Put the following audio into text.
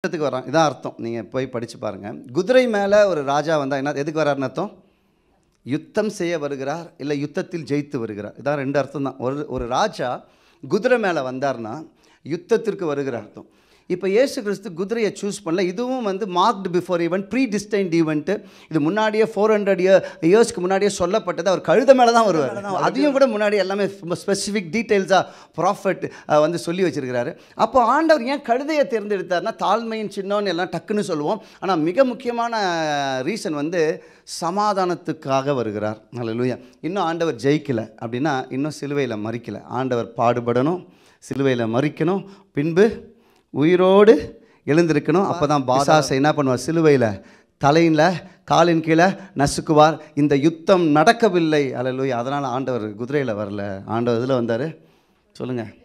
யுத்தத்துக்கு வரான் இதான் அர்த்தம் நீங்கள் போய் படித்து பாருங்கள் குதிரை மேலே ஒரு ராஜா வந்தால் என்ன எதுக்கு வர்றாருன்னு அர்த்தம் யுத்தம் செய்ய வருகிறார் இல்லை யுத்தத்தில் ஜெயித்து வருகிறார் இதான் ரெண்டு அர்த்தம் தான் ஒரு ஒரு ராஜா குதிரை மேலே வந்தார்னா யுத்தத்திற்கு வருகிற அர்த்தம் இப்போ ஏசு கிறிஸ்து குதிரையை சூஸ் பண்ணல இதுவும் வந்து marked before event pre destined event இது முன்னாடியே ஃபோர் ஹண்ட்ரட் இயர் இயர்ஸ்க்கு முன்னாடியே சொல்லப்பட்டது அவர் கழுத மேலே தான் வருவார் அதையும் கூட முன்னாடி எல்லாமே ஸ்பெசிஃபிக் டீட்டெயில்ஸாக ப்ராஃபிட் வந்து சொல்லி வச்சுருக்கிறாரு அப்போ ஆண்டவர் ஏன் கழுதையை தேர்ந்தெடுத்தார்னா தாழ்மையின் சின்னம்னு எல்லாம் டக்குன்னு சொல்லுவோம் ஆனால் மிக முக்கியமான ரீசன் வந்து சமாதானத்துக்காக வருகிறார் லூயா இன்னும் ஆண்டவர் ஜெயிக்கலை அப்படின்னா இன்னும் சிலுவையில் மறிக்கலை ஆண்டவர் பாடுபடணும் சிலுவையில் மறிக்கணும் பின்பு உயிரோடு எழுந்திருக்கணும் அப்போ தான் பாசாசை என்ன பண்ணுவார் சிலுவையில் தலையில் காலின் கீழே நசுக்குவார் இந்த யுத்தம் நடக்கவில்லை அலலுய் அதனால் ஆண்டவர் குதிரையில் வரல ஆண்டவர் இதில் வந்தார் சொல்லுங்கள்